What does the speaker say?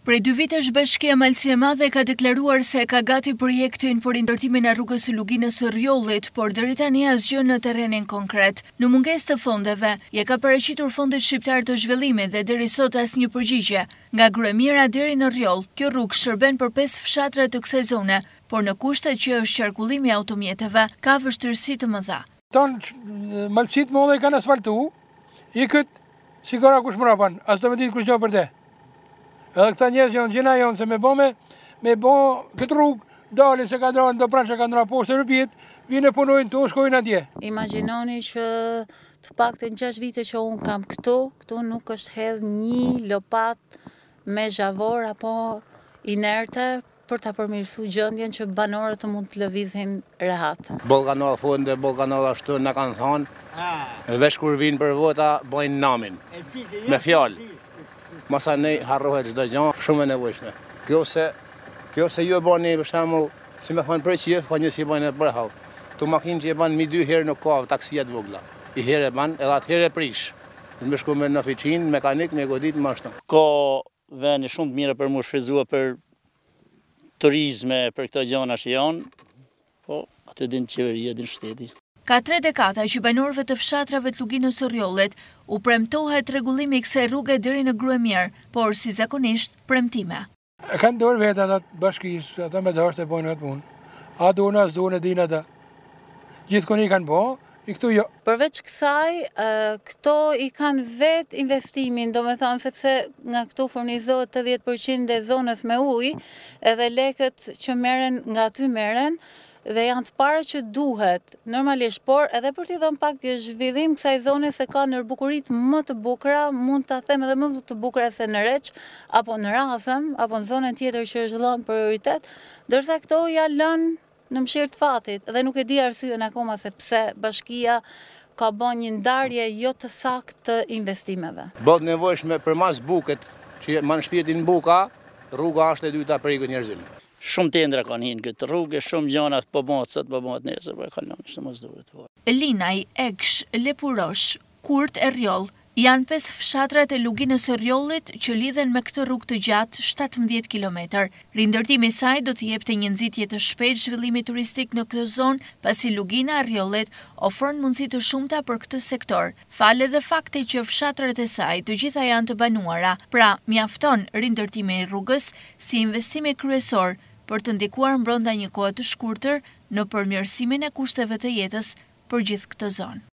Prej dy vitesh bashkia Malësia Madhe ka deklaruar se ka gati projektin për indërtimin e rrugës luginës së rjollit, por dërita tani asgjë në terenin konkret. Në munges të fondeve, je ka përreqitur fondet shqiptar të zhvillimi dhe dërri sot as një përgjigje. Nga gremira dërri në rjoll, kjo rrugë shërben për 5 fshatra të kse zone, por në kushtet që është qarkullimi automjeteve, ka vështërësi të më dha. Tonë Malsit më dhe kanë asfaltu, i këtë, si këra kush më rapan, as të me ditë kush për Edhe këta njësë janë gjina janë se me bëme, me, me bo këtë rrugë, dalin se ka dronë, do pranë që ka ndra poshtë e rëpjit, vinë e punojnë të shkojnë atje. Imaginoni që të pak të 6 vite që unë kam këtu, këtu nuk është hedhë një lopat me zhavor apo inerte, për të përmirësu gjëndjen që banorët të mund të lëvizhin rehat. Bolganorë funde, bolganorë ashtu në kanë thonë, dhe ah. shkur vinë për vota, bojnë namin, me fjalë masa ne harrohet çdo gjë, shumë e nevojshme. Kjo se kjo se ju e bani për shembull, si më thon prej çjef, ka po një si bani për hall. Tu makinë që e bën mi dy herë në kohë taksia të vogla. I herë e bën, edhe atë herë e prish. Më shku me në oficinë, mekanik, me godit, më ashtu. Ka vënë shumë mirë për mu shfrizua për turizme, për këto gjëna që janë, po atë din çeveria din shtetit. Ka tre dekata që banorve të fshatrave të luginës në rjollet u premtohet regullimi kse rrugë e dyri në grue mjerë, por si zakonisht premtime. Kanë dorë vetë atë bashkisë, atë me dorë të bojnë atë punë. A dorë në asë dorë në dina dhe. Gjithë koni kanë bo, i këtu jo. Përveç kësaj, këto i kanë vetë investimin, do me thamë sepse nga këtu furnizohet të 10% e zonës me uj, edhe leket që meren nga ty meren, dhe janë të pare që duhet normalisht, por edhe për t'i dhëmë pak t'i zhvillim kësaj zone se ka nërë bukurit më të bukra, mund të them edhe më të bukra se në req, apo në razëm, apo në zonën tjetër që është lënë prioritet, dërsa këto ja lënë në mshirë të fatit, dhe nuk e di arsyën akoma se pse bashkia ka bo një ndarje jo të sak të investimeve. Bëtë nevojshme për mas buket, që manë shpirtin buka, rruga ashtë e dyta për i këtë Shumë të kanë hinë këtë rrugë, shumë gjana të pëbohatë, po së të pëbohatë po për po e kanë në shumë zdo vëtë Linaj, Eksh, Lepurosh, Kurt e Rjoll, janë pes fshatrat e luginës e Rjollit që lidhen me këtë rrugë të gjatë 17 km. Rindërtimi saj do të jep të njënzit të shpejt zhvillimi turistik në këtë zonë, pasi lugina e Rjollit ofërnë mundësit të shumëta për këtë sektor. Fale dhe fakte që fshatrat e saj të gjitha janë të banuara, pra mjafton rindërtimi e rrugës si investimi kryesor për të ndikuar mbronda një kohë të shkurëtër në përmjërsimin e kushteve të jetës për gjithë këtë zonë.